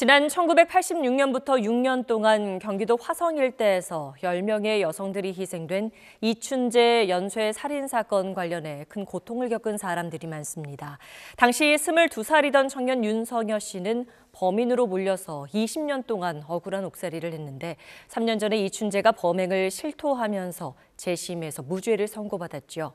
지난 1986년부터 6년 동안 경기도 화성 일대에서 10명의 여성들이 희생된 이춘재 연쇄 살인 사건 관련해 큰 고통을 겪은 사람들이 많습니다. 당시 22살이던 청년 윤성여 씨는 범인으로 몰려서 20년 동안 억울한 옥살이를 했는데 3년 전에 이춘재가 범행을 실토하면서 재심에서 무죄를 선고받았죠.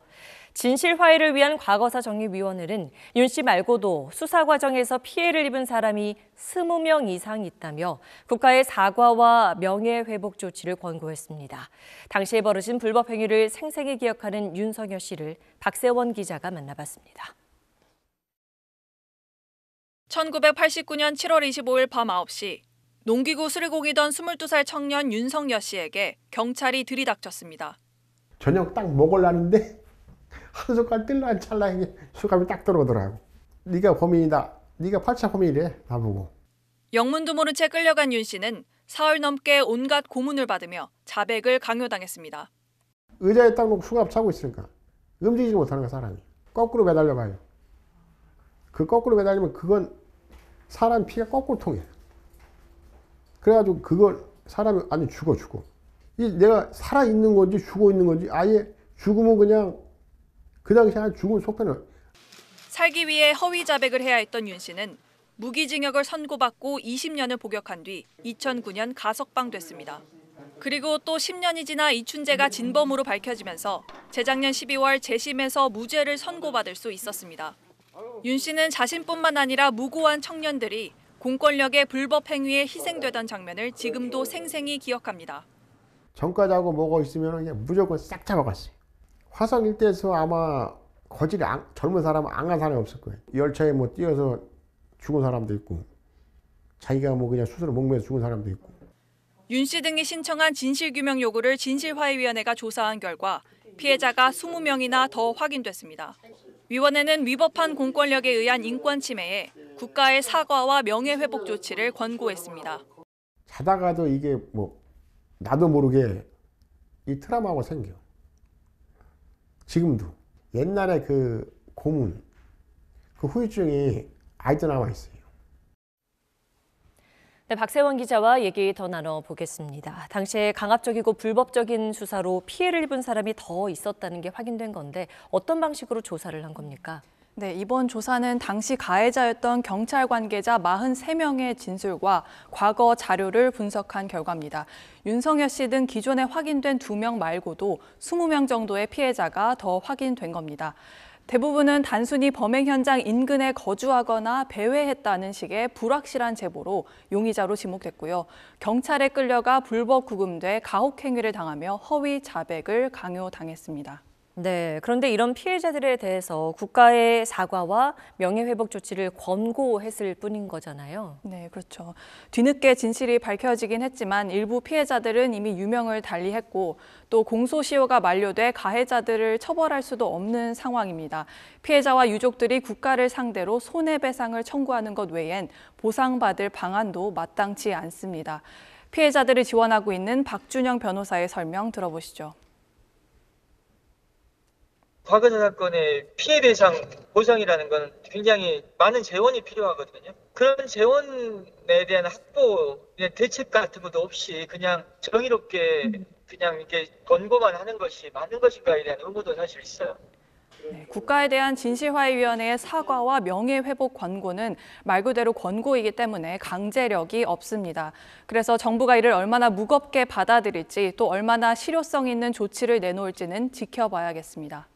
진실화해를 위한 과거사 정립위원회는 윤 씨 말고도 수사 과정에서 피해를 입은 사람이 20명 이상 있다며 국가의 사과와 명예회복 조치를 권고했습니다. 당시에 벌어진 불법 행위를 생생히 기억하는 윤석열 씨를 박세원 기자가 만나봤습니다. 1989년 7월 25일 밤 9시 농기구 수리공이던 22살 청년 윤성여 씨에게 경찰이 들이닥쳤습니다. 저녁 딱 먹으려는데 한루 종일 뜰란 찰라이게수감이딱 들어오더라고. 네가 범인이다. 네가 팔차 범인이래. 나보고. 영문도 모른 채 끌려간 윤 씨는 사흘 넘게 온갖 고문을 받으며 자백을 강요당했습니다. 의자에 딱놓 수갑 차고 있으니까 움직이지 못하는 거야 사람이. 거꾸로 매달려 봐요. 그 거꾸로 매달리면 그건 사람 피가 거꾸로 통해. 그래가지고 그걸 사람이 아니 죽어 죽어. 이 내가 살아 있는 건지 죽어 있는 건지 아예 죽으면 그냥 그 당시 한 죽은 속편을 살기 위해 허위 자백을 해야 했던 윤 씨는 무기징역을 선고받고 20년을 복역한 뒤 2009년 가석방됐습니다. 그리고 또 10년이 지나 이춘재가 진범으로 밝혀지면서 재작년 12월 재심에서 무죄를 선고받을 수 있었습니다. 윤 씨는 자신뿐만 아니라 무고한 청년들이 공권력의 불법 행위에 희생되던 장면을 지금도 생생히 기억합니다. 전과자고 뭐고 있으면 그냥 무조건 싹 잡아갔어요. 화성 일대에서 아마 거질이 안, 젊은 사람은 안 간 사람이 없을 거예요. 열차에 뭐 뛰어서 죽은 사람도 있고 자기가 뭐 그냥 수술을 목매서 죽은 사람도 있고. 윤 씨 등이 신청한 진실규명 요구를 진실화해위원회가 조사한 결과 피해자가 20명이나 더 확인됐습니다. 위원회는 위법한 공권력에 의한 인권 침해에 국가의 사과와 명예 회복 조치를 권고했습니다. 자다가도 이게 뭐 나도 모르게 이 트라마가 생겨. 지금도 옛날에 그 고문 그 후유증이 아직도 남아 있어요. 네, 박세원 기자와 얘기 더 나눠보겠습니다. 당시에 강압적이고 불법적인 수사로 피해를 입은 사람이 더 있었다는 게 확인된 건데 어떤 방식으로 조사를 한 겁니까? 네, 이번 조사는 당시 가해자였던 경찰 관계자 43명의 진술과 과거 자료를 분석한 결과입니다. 윤성열 씨등 기존에 확인된 2명 말고도 20명 정도의 피해자가 더 확인된 겁니다. 대부분은 단순히 범행 현장 인근에 거주하거나 배회했다는 식의 불확실한 제보로 용의자로 지목됐고요. 경찰에 끌려가 불법 구금돼 가혹행위를 당하며 허위 자백을 강요당했습니다. 네, 그런데 이런 피해자들에 대해서 국가의 사과와 명예회복 조치를 권고했을 뿐인 거잖아요. 네, 그렇죠. 뒤늦게 진실이 밝혀지긴 했지만 일부 피해자들은 이미 유명을 달리했고 또 공소시효가 만료돼 가해자들을 처벌할 수도 없는 상황입니다. 피해자와 유족들이 국가를 상대로 손해배상을 청구하는 것 외엔 보상받을 방안도 마땅치 않습니다. 피해자들을 지원하고 있는 박준영 변호사의 설명 들어보시죠. 과거사 사권의 피해 배상 보상이라는 건 굉장히 많은 재원이 필요하거든요. 그런 재원에 대한 확보 대책 같은 것도 없이 그냥 정의롭게 그냥 이렇게 권고만 하는 것이 맞는 것인가에 대한 의무도 사실 있어요. 네, 국가에 대한 진실화해위원회의 사과와 명예회복 권고는 말 그대로 권고이기 때문에 강제력이 없습니다. 그래서 정부가 이를 얼마나 무겁게 받아들일지 또 얼마나 실효성 있는 조치를 내놓을지는 지켜봐야겠습니다.